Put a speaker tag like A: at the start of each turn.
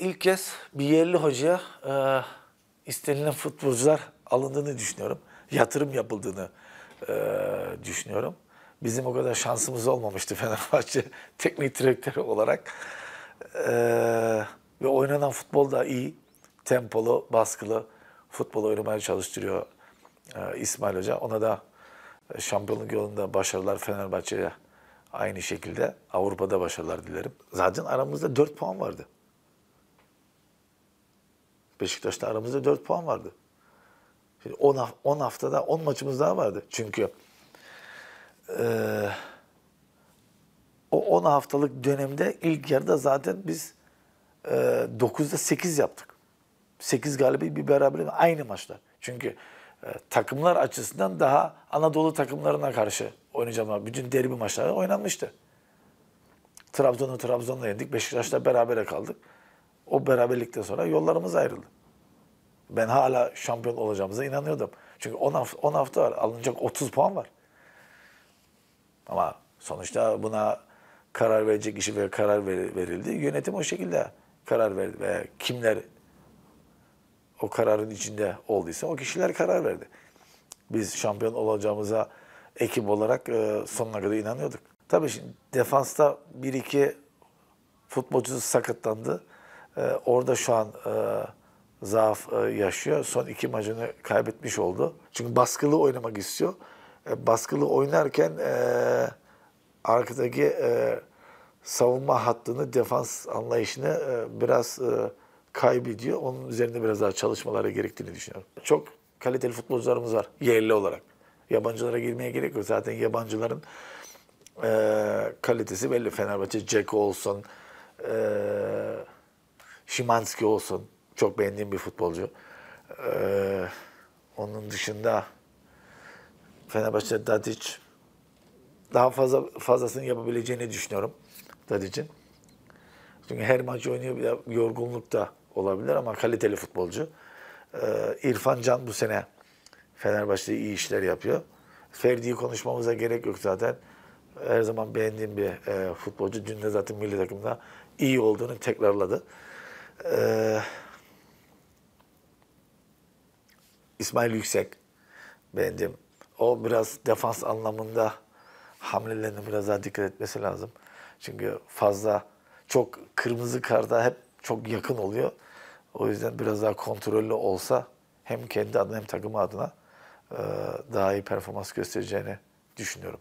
A: ilk kez bir yerli hocaya e, istenilen futbolcular alındığını düşünüyorum. Yatırım yapıldığını e, düşünüyorum. Bizim o kadar şansımız olmamıştı Fenerbahçe teknik direktörü olarak. E, ve oynanan futbol da iyi. Tempolu, baskılı futbol oynamaya çalıştırıyor e, İsmail Hoca. Ona da şampiyonluk yolunda başarılar Fenerbahçe'ye aynı şekilde Avrupa'da başarılar dilerim. Zaten aramızda 4 puan vardı. Beşiktaş'ta aramızda 4 puan vardı. Şimdi 10, 10 haftada 10 maçımız daha vardı. Çünkü e, o 10 haftalık dönemde ilk yarıda zaten biz e, 9'da 8 yaptık. 8 galibi bir beraber aynı maçlar. Çünkü e, takımlar açısından daha Anadolu takımlarına karşı oynayacağım. Bütün derbi maçları oynanmıştı. Trabzon'u Trabzon'la yendik. Beşiktaş'la berabere kaldık. O beraberlikten sonra yollarımız ayrıldı. Ben hala şampiyon olacağımıza inanıyordum. Çünkü 10 hafta, 10 hafta var. Alınacak 30 puan var. Ama sonuçta buna karar verecek kişi ve karar verildi. Yönetim o şekilde karar verdi veya kimler o kararın içinde olduysa o kişiler karar verdi. Biz şampiyon olacağımıza ekip olarak e, sonuna kadar inanıyorduk. Tabii şimdi defansta bir iki futbolcusu sakatlandı. Ee, orada şu an e, zaaf e, yaşıyor. Son iki maçını kaybetmiş oldu. Çünkü baskılı oynamak istiyor. E, baskılı oynarken e, arkadaki e, savunma hattını, defans anlayışını e, biraz e, kaybediyor. Onun üzerinde biraz daha çalışmaları gerektiğini düşünüyorum. Çok kaliteli futbolcularımız var yerli olarak. Yabancılara girmeye gerek yok. Zaten yabancıların e, kalitesi belli. Fenerbahçe, Jack olsun, e, Şimanski olsun. Çok beğendiğim bir futbolcu. Ee, onun dışında Fenerbahçe Tadic daha fazla fazlasını yapabileceğini düşünüyorum Tadic'in. Çünkü her maçı oynuyor bir yorgunluk da olabilir ama kaliteli futbolcu. Ee, İrfan Can bu sene Fenerbahçe'de iyi işler yapıyor. Ferdi'yi konuşmamıza gerek yok zaten. Her zaman beğendiğim bir e, futbolcu. Dün de zaten milli takımda iyi olduğunu tekrarladı. Ee, İsmail Yüksek beğendim. O biraz defans anlamında hamlelerine biraz daha dikkat etmesi lazım. Çünkü fazla çok kırmızı karda hep çok yakın oluyor. O yüzden biraz daha kontrollü olsa hem kendi adına hem takımı adına daha iyi performans göstereceğini düşünüyorum.